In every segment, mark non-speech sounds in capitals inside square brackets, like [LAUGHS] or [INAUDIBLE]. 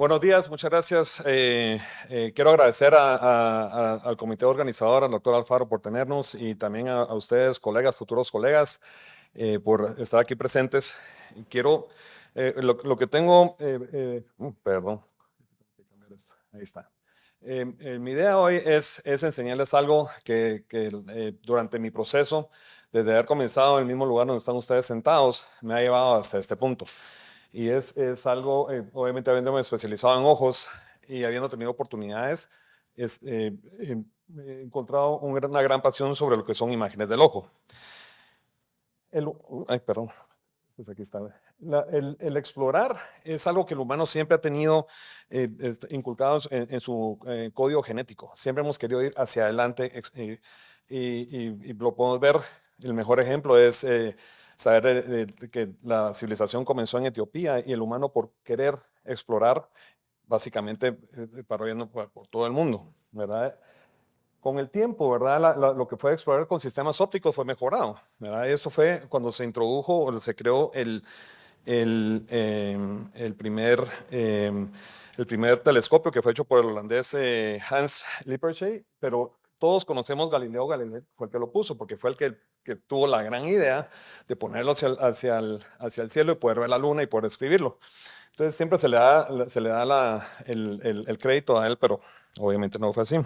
Buenos días, muchas gracias. Eh, eh, quiero agradecer al comité organizador, al doctor Alfaro, por tenernos y también a, ustedes, colegas, futuros colegas, eh, por estar aquí presentes. Quiero, lo, que tengo, uh, perdón, ahí está. mi idea hoy es, enseñarles algo que, que durante mi proceso, desde haber comenzado en el mismo lugar donde están ustedes sentados, me ha llevado hasta este punto. Y es, es algo, obviamente eh, obviamente habiéndome especializado en ojos y habiendo tenido oportunidades, eh, eh, he encontrado una gran pasión sobre lo que son imágenes del ojo. El, perdón, pues el, explorar es algo que el humano siempre ha tenido este, inculcado en, su código genético. Siempre hemos querido ir hacia adelante y, y, lo podemos ver. El mejor ejemplo es saber que la civilización comenzó en Etiopía y el humano por querer explorar, básicamente eh, eh, parodiando por, todo el mundo, ¿verdad? Con el tiempo, ¿verdad? lo que fue explorar con sistemas ópticos fue mejorado, ¿verdad? Eso fue cuando se introdujo, o se creó el, el, em, primer... Em, el primer telescopio que fue hecho por el holandés eh, Hans Lippershey, pero todos conocemos Galileo Galilei, fue el que lo puso, porque fue el que, tuvo la gran idea de ponerlo hacia el, cielo y poder ver la luna y poder escribirlo. Entonces siempre se le da, se le da el, crédito a él, pero obviamente no fue así.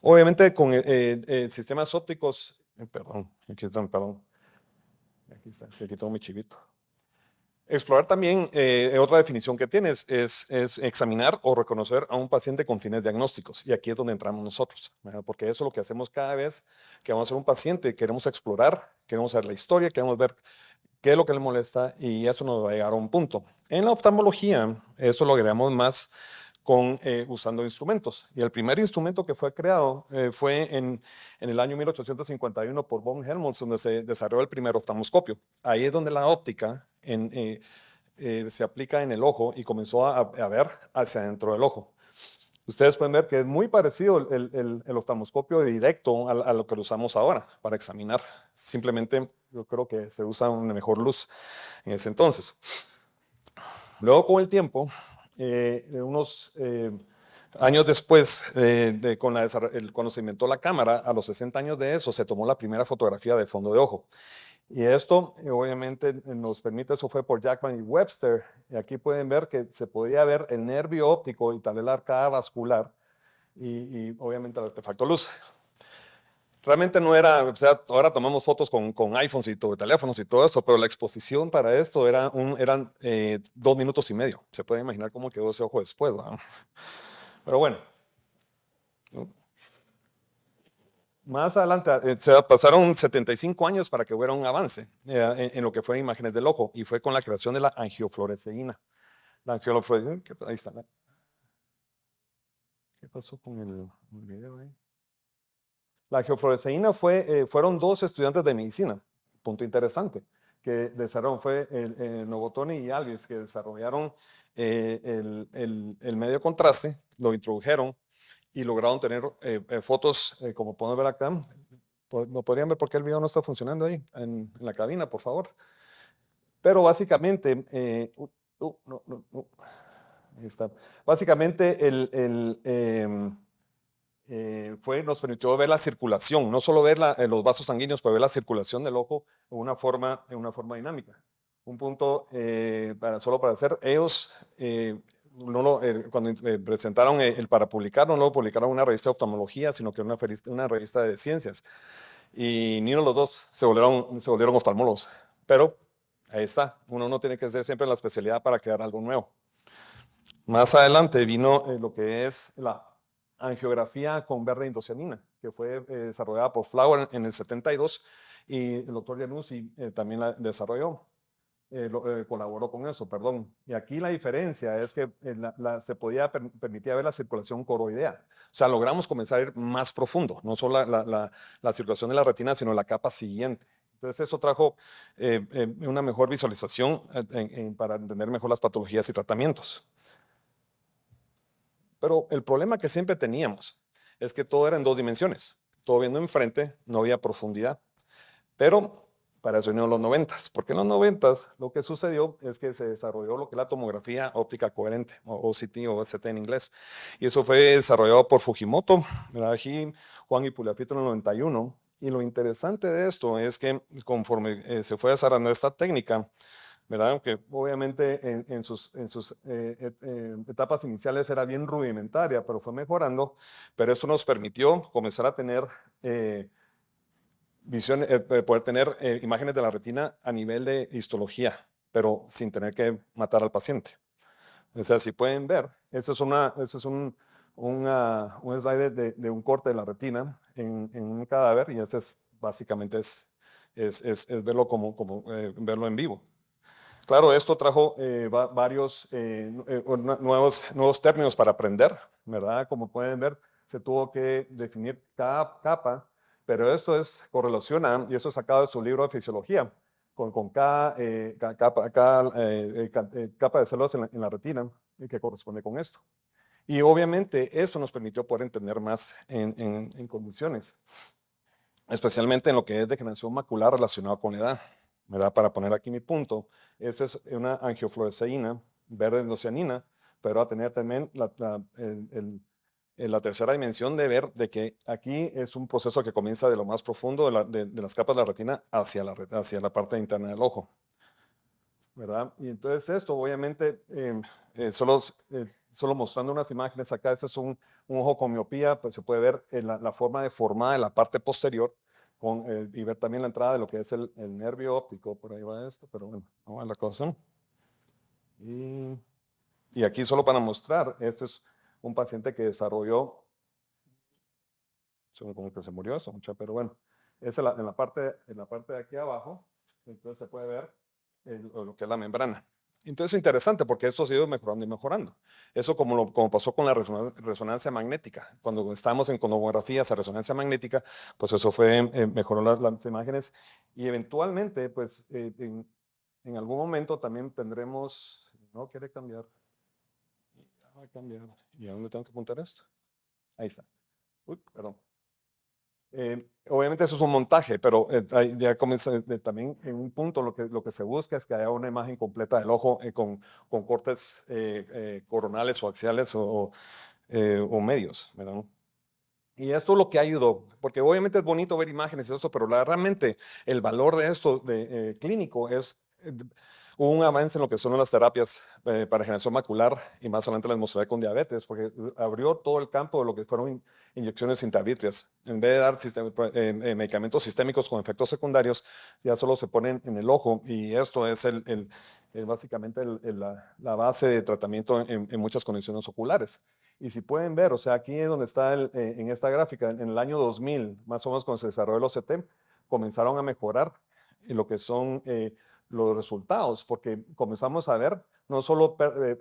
Obviamente con eh, eh, sistemas ópticos, perdón, eh, aquí, perdón, aquí está, aquí tengo mi chivito. Explorar también, eh, otra definición que tienes, es, examinar o reconocer a un paciente con fines diagnósticos. Y aquí es donde entramos nosotros, porque eso es lo que hacemos cada vez que vamos a ver un paciente. Queremos explorar, queremos ver la historia, queremos ver qué es lo que le molesta y eso nos va a llegar a un punto. En la oftalmología, eso lo agregamos más con, eh, usando instrumentos. Y el primer instrumento que fue creado eh, fue en, en, el año 1851 por von Helmholtz, donde se desarrolló el primer oftalmoscopio. Ahí es donde la óptica eh, eh, se aplica en el ojo y comenzó a, ver hacia dentro del ojo. Ustedes pueden ver que es muy parecido el, oftalmoscopio directo a, lo que usamos ahora para examinar. Simplemente yo creo que se usa una mejor luz en ese entonces. Luego con el tiempo, eh, unos años después, con el, cuando se inventó la cámara, a los 60 años de eso, se tomó la primera fotografía de fondo de ojo. Y esto eh, obviamente eh, nos permite, eso fue por Jackman y Webster. Y aquí pueden ver que se podía ver el nervio óptico y tal el arcada vascular y, obviamente el artefacto luz. Realmente no era, o sea, ahora tomamos fotos con, con iPhones y todo, teléfonos y todo eso, pero la exposición para esto era un, eran eh, dos minutos y medio. Se puede imaginar cómo quedó ese ojo después, Pero bueno. Más adelante, eh, pasaron 75 años para que hubiera un avance eh, en, lo que fueron imágenes del ojo y fue con la creación de la angiofluoresceína. La angiofluoresceína, ¿Qué pasó con el, video ahí? La angiofluoresceína fue, eh, fueron dos estudiantes de medicina, punto interesante, que desarrollaron, fue el, Novotoni y Alves, que desarrollaron el medio contraste, lo introdujeron y lograron tener eh, eh, fotos, eh, como pueden ver acá. Pues, no podrían ver por qué el video no está funcionando ahí, en, la cabina, por favor. Pero básicamente, está. básicamente el, el em, fue, nos permitió ver la circulación, no solo ver los vasos sanguíneos, pero ver la circulación del ojo en una forma, en una forma dinámica. Un punto, para, solo para hacer, ellos eh, cuando eh, presentaron eh, el, para publicar, no lo publicaron una revista de oftalmología, sino que una, revista de ciencias. Y ni uno de los dos se volvieron, se volvieron oftalmólogos. Pero ahí está, uno no tiene que ser siempre en la especialidad para crear algo nuevo. Más adelante vino lo que es la angiografía con verde indocianina, que fue desarrollada por Flower en el 72 y el doctor y también la desarrolló. Eh, eh, colaboró con eso, perdón. Y aquí la diferencia es que eh, se podía permitir ver la circulación coroidea. O sea, logramos comenzar a ir más profundo, no solo la, circulación de la retina, sino la capa siguiente. Entonces eso trajo una mejor visualización para entender mejor las patologías y tratamientos. Pero el problema que siempre teníamos es que todo era en dos dimensiones. Todo viendo enfrente, no había profundidad. Pero para el sonido de los noventas, porque en los noventas lo que sucedió es que se desarrolló lo que es la tomografía óptica coherente, o OCT o OCT en inglés, y eso fue desarrollado por Fujimoto, Juan y Puliafito en el 91, y lo interesante de esto es que conforme eh, se fue desarrollando esta técnica, ¿verdad? Que obviamente en, sus, eh, eh, etapas iniciales era bien rudimentaria, pero fue mejorando, pero eso nos permitió comenzar a tener eh, poder tener eh, imágenes de la retina a nivel de histología, pero sin tener que matar al paciente. O sea, si pueden ver, eso es, una, es un, slide de, un corte de la retina en, un cadáver y ese es básicamente es, es, verlo como, como eh, verlo en vivo. Claro, esto trajo varios nuevos, nuevos términos para aprender, ¿verdad? Como pueden ver, se tuvo que definir cada capa pero esto es, correlaciona, y eso es sacado de su libro de fisiología, con, cada, eh, eh, eh, capa, de células en la, retina que corresponde con esto. Y obviamente eso nos permitió poder entender más en, en, condiciones, especialmente en lo que es degeneración macular relacionada con la edad. Para poner aquí mi punto, esta es una angiofluoresceína verde endocianina, pero va a tener también la, el en la tercera dimensión de ver de que aquí es un proceso que comienza de lo más profundo de, las capas de la retina hacia la, hacia la parte interna del ojo. ¿Verdad? Y entonces esto, obviamente, em, eh, eh, solo, mostrando unas imágenes acá, este es un, ojo con miopía, pues se puede ver eh, la, la, forma deformada de la parte posterior con, y ver también la entrada de lo que es el, nervio óptico, por ahí va esto, pero bueno, vamos a la cosa. Y, aquí solo para mostrar, este es un paciente que desarrolló, como que se murió eso, pero bueno, es en la, parte, en la parte de aquí abajo, entonces se puede ver lo que es la membrana. Entonces es interesante porque esto ha ido mejorando y mejorando. Eso como, lo, como pasó con la resonancia magnética. Cuando estábamos en conomografía, esa resonancia magnética, pues eso fue, em, em, mejoró las, imágenes y eventualmente, pues eh, en, en, algún momento también tendremos, no quiere cambiar, ¿Y a dónde tengo que apuntar esto? Ahí está. Uy, perdón. Eh, obviamente eso es un montaje, pero eh, ya comienza eh, también en un punto lo que, lo que se busca es que haya una imagen completa del ojo con, cortes coronales o axiales o, medios. ¿verdad? Y esto es lo que ayudó, porque obviamente es bonito ver imágenes y eso, pero la, realmente el valor de esto de, clínico es un avance en lo que son las terapias eh, para generación macular y más adelante la enfermedad con diabetes, porque abrió todo el campo de lo que fueron inyecciones intravitreas. En vez de dar medicamentos sistémicos con efectos secundarios, ya solo se ponen en el ojo y esto es básicamente la, base de tratamiento en, muchas condiciones oculares. Y si pueden ver, o sea, aquí es donde está eh, en esta gráfica, en el año 2000, más o menos cuando se desarrolló el OCT, comenzaron a mejorar lo que son... Eh, los resultados, porque comenzamos a ver no solo eh,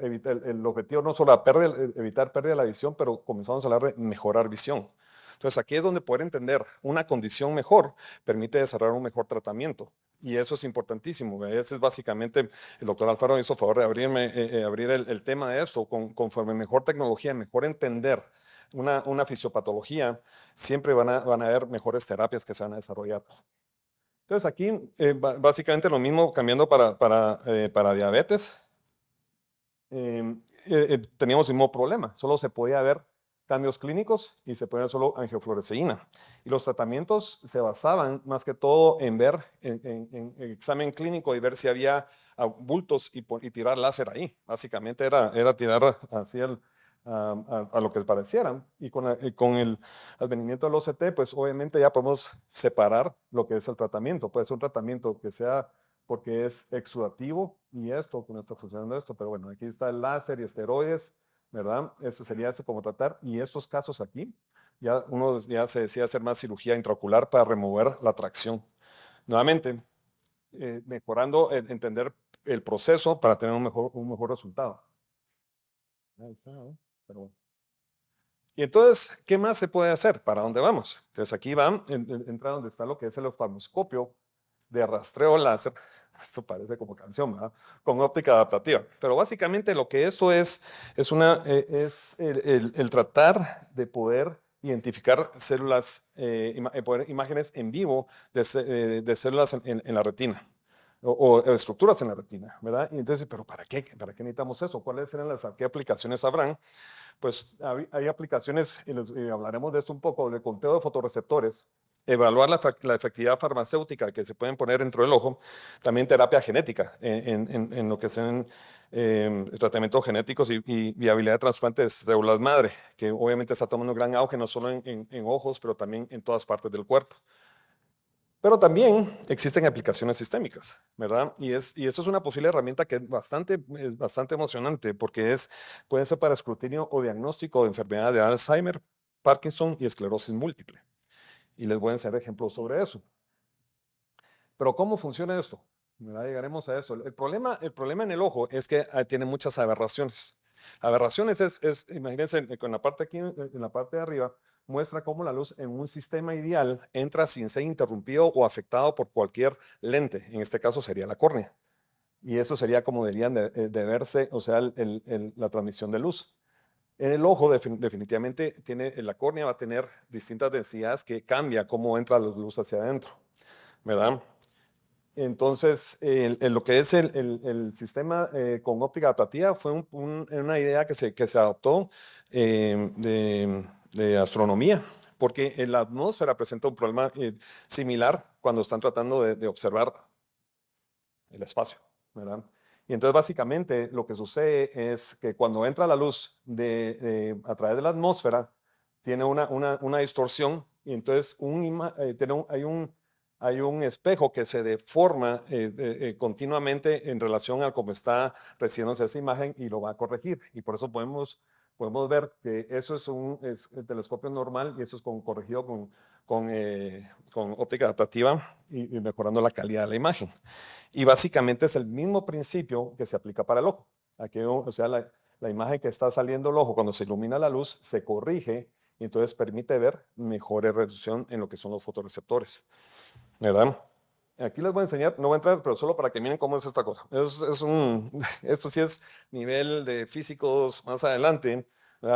el objetivo, no solo a perder, evitar pérdida de la visión, pero comenzamos a hablar de mejorar visión. Entonces aquí es donde poder entender una condición mejor permite desarrollar un mejor tratamiento. Y eso es importantísimo. Ese es básicamente, el doctor Alfaro hizo favor de abrirme, eh, eh, abrir el, tema de esto. Con, conforme mejor tecnología, mejor entender una, fisiopatología, siempre van a, van a haber mejores terapias que se van a desarrollar. Entonces aquí eh, básicamente lo mismo cambiando para, para, eh, para diabetes. Em, eh, teníamos el mismo problema, solo se podía ver cambios clínicos y se ver solo angiofluoresceína. Y los tratamientos se basaban más que todo en ver, en, examen clínico y ver si había bultos y, tirar láser ahí. Básicamente era, era tirar así el, a, lo que parecieran. Y con, eh, el advenimiento del OCT, pues obviamente ya podemos separar lo que es el tratamiento. Puede ser un tratamiento que sea porque es exudativo y esto, que no está funcionando esto, pero bueno, aquí está el láser y esteroides, ¿verdad? Ese sería ese como tratar. Y estos casos aquí, ya uno ya se decía hacer más cirugía intraocular para remover la tracción. Nuevamente, eh, mejorando, entender el proceso para tener un mejor, un mejor resultado. Y entonces, ¿qué más se puede hacer? ¿Para dónde vamos? Entonces aquí van, entra donde está lo que es el oftalmoscopio de rastreo láser. [LAUGHS] Esto parece como canción, ¿verdad? Con óptica adaptativa. Pero básicamente lo que esto es, es, una, eh, es el, tratar de poder identificar células, eh, eh, poder, imágenes en vivo de, células en la retina o, estructuras en la retina, ¿verdad? Y entonces, ¿pero para qué? ¿Para qué necesitamos eso? ¿Cuáles serán las, qué aplicaciones habrán? Pues hay, aplicaciones, y, hablaremos de esto un poco, del conteo de fotorreceptores, evaluar la, efectividad farmacéutica que se pueden poner dentro del ojo, también terapia genética, en, lo que sean em, tratamientos genéticos y, viabilidad de trasplantes de células madre, que obviamente está tomando gran auge no solo en, en ojos, pero también en todas partes del cuerpo. Pero también existen aplicaciones sistémicas, ¿verdad? Y, es, eso es una posible herramienta que es bastante, bastante emocionante porque es, puede ser para escrutinio o diagnóstico de enfermedad de Alzheimer, Parkinson y esclerosis múltiple. Y les voy a enseñar ejemplos sobre eso. Pero ¿cómo funciona esto? Llegaremos a eso. El problema, el problema en el ojo es que ah, tiene muchas aberraciones. Aberraciones es, es imagínense, eh, la parte aquí, en la parte de arriba, muestra cómo la luz en un sistema ideal entra sin ser interrumpido o afectado por cualquier lente, en este caso sería la córnea. Y eso sería como deberían de, eh, verse, o sea, la transmisión de luz. En el ojo definitivamente tiene, la córnea va a tener distintas densidades que cambia cómo entra la luz hacia adentro, ¿verdad? Entonces, lo que es el, sistema eh, con óptica adaptativa fue una idea que se, que se adoptó eh, de de astronomía, porque la atmósfera presenta un problema eh, similar cuando están tratando de, observar el espacio. ¿verdad? Y entonces básicamente lo que sucede es que cuando entra la luz a través de la atmósfera, tiene una, una, distorsión y entonces eh, un hay, un, hay un espejo que se deforma eh, continuamente en relación a cómo está recibiéndose esa imagen y lo va a corregir. Y por eso podemos podemos ver que eso es un telescopio normal y eso es con, corregido con, con, eh, óptica adaptativa y, mejorando la calidad de la imagen. Y básicamente es el mismo principio que se aplica para el ojo. Aquí, o sea, la, la imagen que está saliendo el ojo cuando se ilumina la luz se corrige y entonces permite ver mejor reducción en lo que son los fotoreceptores. ¿Verdad? Aquí les voy a enseñar, no voy a entrar, pero solo para que miren cómo es esta cosa. Es, un, [LAUGHS] esto sí es nivel de físicos más adelante,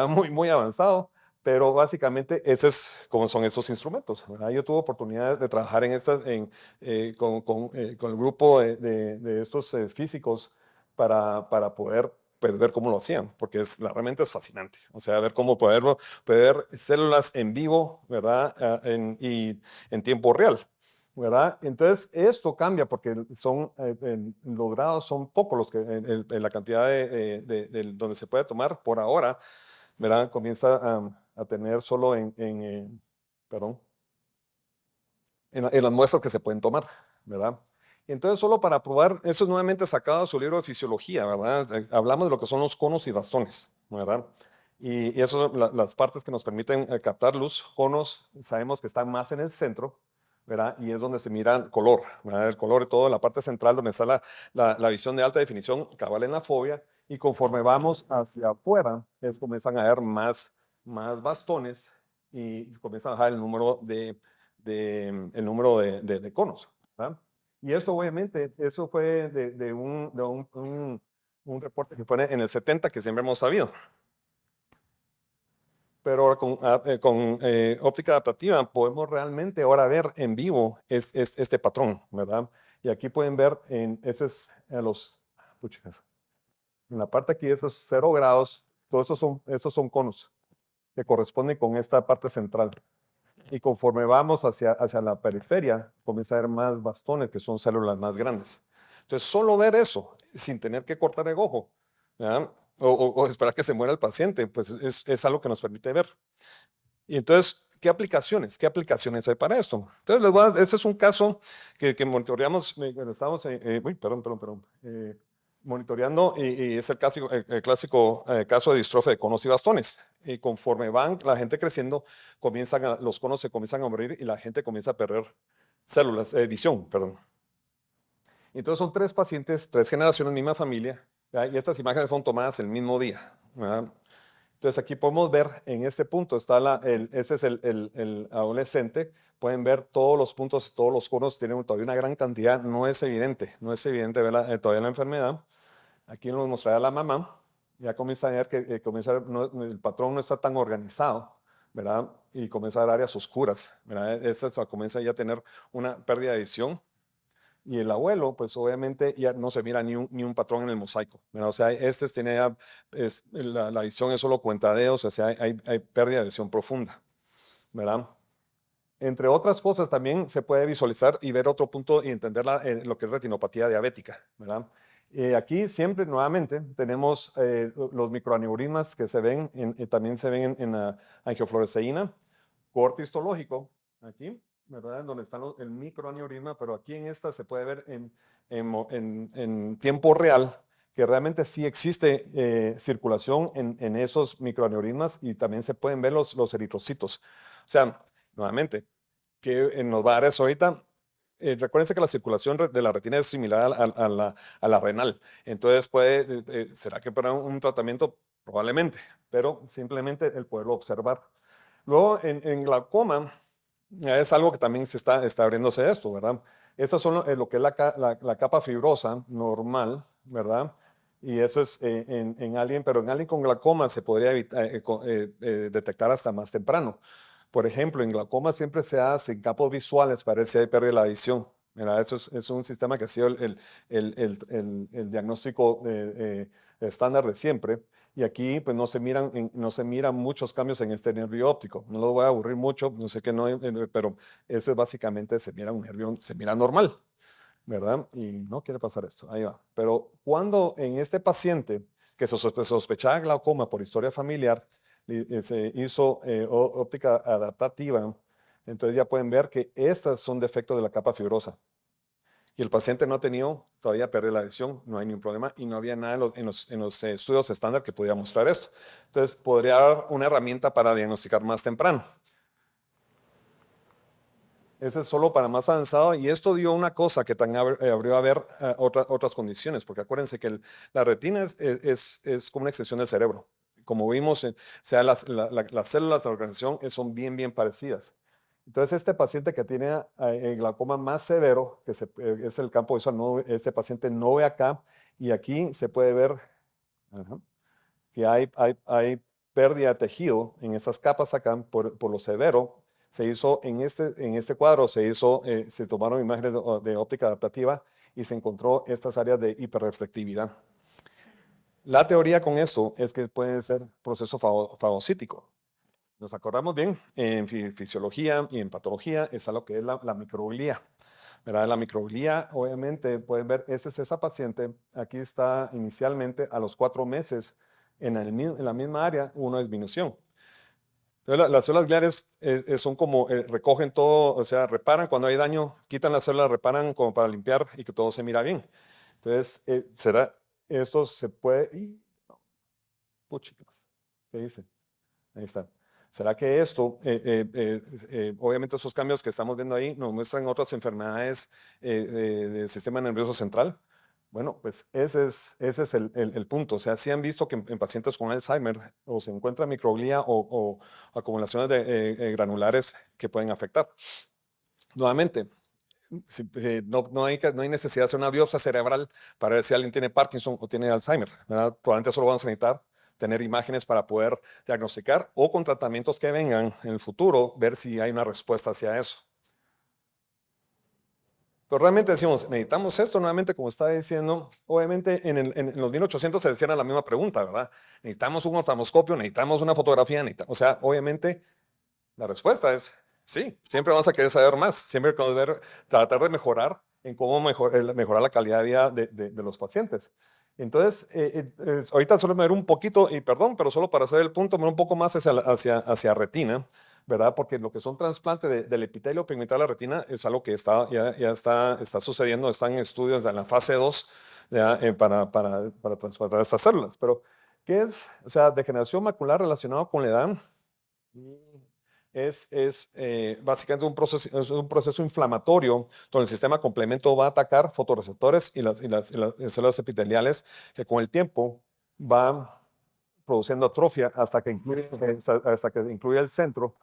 muy, muy avanzado, pero básicamente ese es como son estos instrumentos. Yo tuve oportunidad de trabajar en estas, eh, eh, con, el grupo de, estos eh, físicos para, para poder ver cómo lo hacían, porque es, la es fascinante. O sea, ver cómo poder, poder ver células en vivo, ¿verdad? Ah, y en tiempo real. ¿verdad? Entonces, esto cambia porque son, eh, los grados son pocos los que, en, la cantidad de, donde se puede tomar por ahora, ¿verdad? Comienza a, tener solo en, eh, perdón, en, las muestras que se pueden tomar, ¿verdad? Entonces, solo para probar, eso es nuevamente sacado de su libro de fisiología, ¿verdad? Eh, hablamos de lo que son los conos y bastones, ¿verdad? Y, eso son las partes que nos permiten captar luz. Conos, sabemos que están más en el centro, y es donde se mira el color, El color de todo, la parte central donde está la, la, visión de alta definición, cabal en la fobia, y conforme vamos hacia afuera, es, comienzan a haber más, más bastones y comienza a bajar el número de, el número de, conos, Y esto obviamente, eso fue de, un, un reporte que fue en el 70 que siempre hemos sabido, pero ahora con, ah, eh, con eh, óptica adaptativa podemos realmente ahora ver en vivo es, este patrón, ¿verdad? Y aquí pueden ver, en, ese los, en la parte aquí, esos cero grados, todos esos son, esos son conos que corresponden con esta parte central. Y conforme vamos hacia, hacia la periferia, comienza a haber más bastones, que son células más grandes. Entonces, solo ver eso, sin tener que cortar el ojo, o, o, esperar que se muera el paciente, pues es, algo que nos permite ver. Y entonces, ¿qué aplicaciones? ¿Qué aplicaciones hay para esto? Entonces, les este es un caso que, que monitoreamos, eh, estamos, eh, eh, monitoreando y, es el clásico, el, clásico caso de distrofe de conos y bastones. Y conforme van la gente creciendo, comienzan los conos se comienzan a morir y la gente comienza a perder células, visión, perdón. Entonces son tres pacientes, tres generaciones, misma familia, y estas imágenes fueron tomadas el mismo día. Entonces aquí podemos ver en este punto, está ese es el, adolescente, pueden ver todos los puntos, todos los conos, tienen todavía una gran cantidad, no es evidente, no es evidente eh, todavía la enfermedad. Aquí nos mostrará la mamá, ya comienza a ver que eh, el patrón no está tan organizado, ¿verdad? Y comienza a ver áreas oscuras, Esta comienza ya a tener una pérdida de visión y el abuelo, pues obviamente ya no se mira ni un, ni un patrón en el mosaico. ¿verdad? O sea, este tiene es, la, la, visión es solo cuentadeos, o sea, hay, hay pérdida de visión profunda. ¿Verdad? Entre otras cosas, también se puede visualizar y ver otro punto y entender eh, lo que es retinopatía diabética. ¿verdad? Eh, aquí siempre nuevamente tenemos eh, los microaneurismas que se ven, en, también se ven en, la angiofloreceína corte histológico, aquí, ¿verdad? donde está el microaneurisma, pero aquí en esta se puede ver en, en, en tiempo real que realmente sí existe eh, circulación en, en, esos microaneurismas y también se pueden ver los, los eritrocitos. O sea, nuevamente, que eh, nos va a dar eso ahorita? Eh, que la circulación de la retina es similar a, la, a la, renal. Entonces, puede, eh, ¿será que para un tratamiento? Probablemente, pero simplemente el poderlo observar. Luego, en glaucoma, es algo que también se está, está abriéndose esto, ¿verdad? Estas son eh, lo, que es la, capa fibrosa normal, ¿verdad? Y eso es eh, en, alguien, pero en alguien con glaucoma se podría eh, detectar hasta más temprano. Por ejemplo, en glaucoma siempre se hace en capos visuales, parece que hay pérdida la visión, eso es, un sistema que ha sido el, diagnóstico eh, eh, estándar de siempre. Y aquí pues, no, se miran, no se miran muchos cambios en este nervio óptico. No lo voy a aburrir mucho, no sé qué no, eh, pero eso es básicamente se mira un nervio, se mira normal, ¿verdad? Y no quiere pasar esto, ahí va. Pero cuando en este paciente que se sospechaba glaucoma por historia familiar, se hizo óptica adaptativa entonces ya pueden ver que estas son defectos de la capa fibrosa. Y el paciente no ha tenido todavía perder la adhesión, no hay ningún problema y no había nada en los, eh, estudios estándar que pudiera mostrar esto. Entonces podría dar una herramienta para diagnosticar más temprano. Ese es solo para más avanzado y esto dio una cosa que tan eh, abrió a ver eh, otras condiciones, porque acuérdense que la retina es, como una extensión del cerebro. Como vimos, sea, las, células de la organización son bien, bien parecidas. Entonces, este paciente que tiene ah, eh, el glaucoma más severo, que eh, es el campo de este paciente no ve acá, y aquí se puede ver que hay, pérdida de tejido en esas capas acá por, lo severo. Se hizo en este, en este cuadro, se, hizo, eh, se tomaron imágenes de, de óptica adaptativa y se encontró estas áreas de hiperreflectividad. La teoría con esto es que puede ser proceso fagocítico nos acordamos bien, en fisiología y en patología está lo que es la, la microglía. ¿verdad? La microglía, obviamente, pueden ver, esa es esa paciente. Aquí está inicialmente a los cuatro meses en, en la misma área una disminución. las células gliares eh, eh, son como, eh, recogen todo, o sea, reparan cuando hay daño, quitan las células, reparan como para limpiar y que todo se mira bien. Entonces, será, esto se puede... ¿qué dice? Ahí está. ¿Será que esto, eh, eh, eh, obviamente esos cambios que estamos viendo ahí, nos muestran otras enfermedades del sistema nervioso central? Bueno, pues ese es, el, punto. O sea, si han visto que en, pacientes con Alzheimer o se encuentra microglía o, acumulaciones de granulares que pueden afectar. Nuevamente, no, hay, necesidad de hacer una biopsia cerebral para ver si alguien tiene Parkinson o tiene Alzheimer. ¿verdad? Probablemente solo van a necesitar tener imágenes para poder diagnosticar o con tratamientos que vengan en el futuro, ver si hay una respuesta hacia eso. Pero realmente decimos, necesitamos esto nuevamente, como estaba diciendo, obviamente en, los 1800 se decía la misma pregunta, ¿verdad? Necesitamos un oftalmoscopio, necesitamos una fotografía, o sea, obviamente la respuesta es sí, siempre vamos a querer saber más, siempre querer tratar de mejorar en cómo mejorar la calidad de vida de, de los pacientes. Entonces, eh, eh, ahorita solo me voy a ver un poquito, y perdón, pero solo para hacer el punto, me un poco más hacia, hacia, retina, ¿verdad? Porque lo que son trasplantes del epitelio pigmental a la retina es algo que está, ya, está, está sucediendo, están en estudios en la fase 2 eh, para, para, pues, para estas células. Pero, ¿qué es? O sea, degeneración macular relacionada con la edad. Mm es, es eh, básicamente un proceso, un proceso inflamatorio donde el sistema complemento va a atacar fotoreceptores y las, células epiteliales que con el tiempo van produciendo atrofia hasta que incluye, hasta que incluye el centro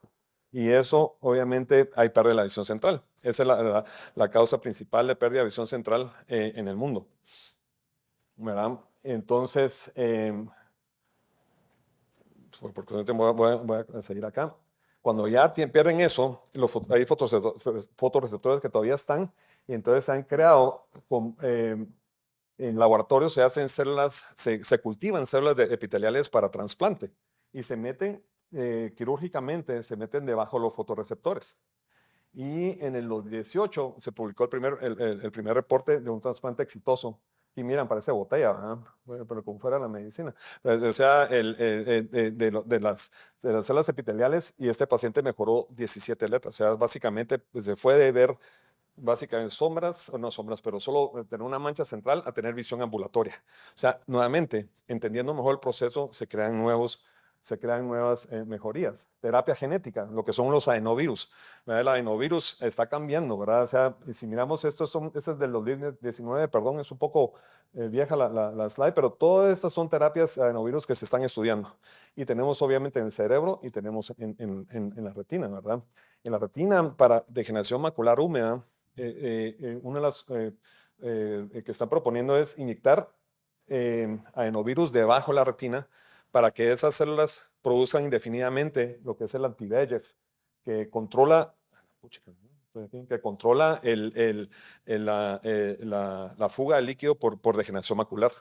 y eso obviamente hay pérdida de la visión central. Esa es la, causa principal de pérdida de visión central eh, en el mundo. Entonces, eh, pues, voy a seguir acá. Cuando ya pierden eso, los, hay fotoreceptores que todavía están y entonces se han creado em, en laboratorio se hacen células, se, cultivan células de epiteliales para trasplante y se meten eh, quirúrgicamente, se meten debajo los fotoreceptores. Y en el 18 se publicó el primer, el primer reporte de un trasplante exitoso y miran, parece botella, pero como fuera la medicina. Eh, o sea, el, de, las, de células epiteliales y este paciente mejoró 17 letras. O sea, básicamente pues, se fue de ver básicamente sombras, o no sombras, pero solo eh, tener una mancha central a tener visión ambulatoria. O sea, nuevamente, entendiendo mejor el proceso, se crean nuevos se crean nuevas eh, mejorías. Terapia genética, lo que son los adenovirus. El adenovirus está cambiando, ¿verdad? O sea, si miramos esto, son, este es del 2019 perdón, es un poco eh, vieja la, la, slide, pero todas estas son terapias adenovirus que se están estudiando. Y tenemos obviamente en el cerebro y tenemos en, en, en, la retina, ¿verdad? En la retina para degeneración macular húmeda, eh, una de las que están proponiendo es inyectar adenovirus debajo de la retina para que esas células produzcan indefinidamente lo que es el anti que controla, que controla eh, la, fuga de líquido por, degeneración macular.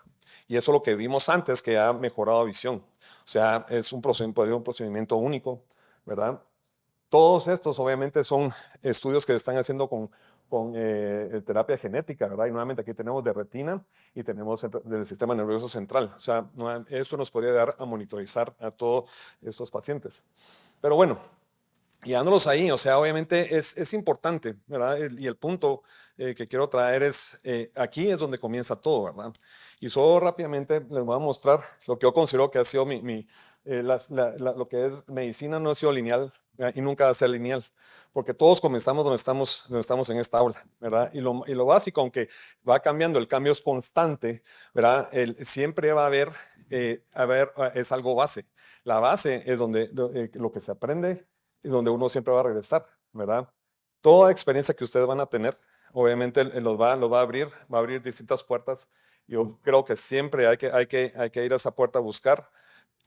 Y eso es lo que vimos antes, que ha mejorado visión. O sea, es un procedimiento, un procedimiento único, ¿verdad? Todos estos obviamente son estudios que se están haciendo con con eh, eh, terapia genética, ¿verdad? Y nuevamente aquí tenemos de retina y tenemos del sistema nervioso central. O sea, esto nos podría dar a monitorizar a todos estos pacientes. Pero bueno, guiándolos ahí, o sea, obviamente es, es importante, ¿verdad? y el punto eh, que quiero traer es, aquí es donde comienza todo, ¿verdad? Y solo rápidamente les voy a mostrar lo que yo considero que ha sido mi, lo que es medicina no ha sido lineal y nunca va a ser lineal, porque todos comenzamos donde estamos, donde estamos en esta aula, ¿verdad? Y lo, básico, aunque va cambiando, el cambio es constante, ¿verdad? El, siempre va a haber, eh, a ver, ah, es algo base. La base es donde eh, lo que se aprende y donde uno siempre va a regresar, ¿verdad? Toda experiencia que ustedes van a tener, obviamente eh, los va, va a abrir, va a abrir distintas puertas. Yo creo que siempre hay que, hay que, hay que ir a esa puerta a buscar,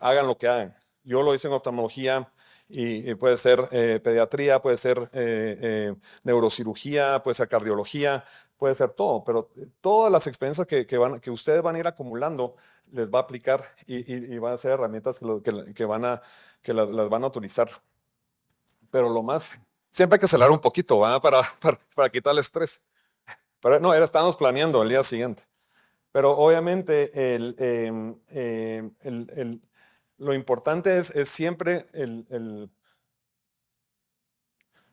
hagan lo que hagan, yo lo hice en oftalmología y, puede ser eh, pediatría, puede ser eh, eh, neurocirugía, puede ser cardiología, puede ser todo, pero todas las experiencias que, que, van, que ustedes van a ir acumulando les va a aplicar y, van a ser herramientas que, van a, que las, van a utilizar. Pero lo más, siempre hay que celar un poquito, Para, para, quitar el estrés. no, era, estábamos planeando el día siguiente. Pero obviamente el, em, em, el, lo importante es, siempre el,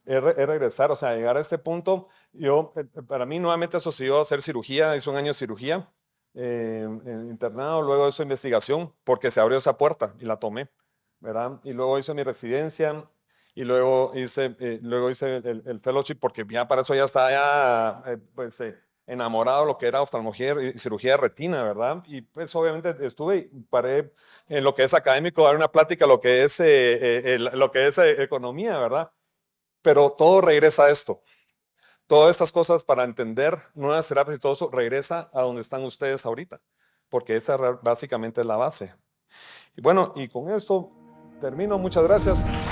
regresar, o sea, llegar a este punto. Yo, eh, para mí, nuevamente sucedió hacer cirugía, hice un año de cirugía, em, internado, luego su investigación, porque se abrió esa puerta y la tomé, ¿verdad? Y luego hice mi residencia y luego hice, eh, luego hice el, fellowship, porque ya para eso ya está, ya, eh, pues enamorado de lo que era oftalmología y cirugía de retina, ¿verdad? Y pues obviamente estuve y paré en lo que es académico, dar una plática, lo que es, eh, eh, lo que es eh, economía, ¿verdad? Pero todo regresa a esto. Todas estas cosas para entender nuevas terapias y todo eso regresa a donde están ustedes ahorita, porque esa básicamente es la base. Y bueno, y con esto termino. Muchas gracias.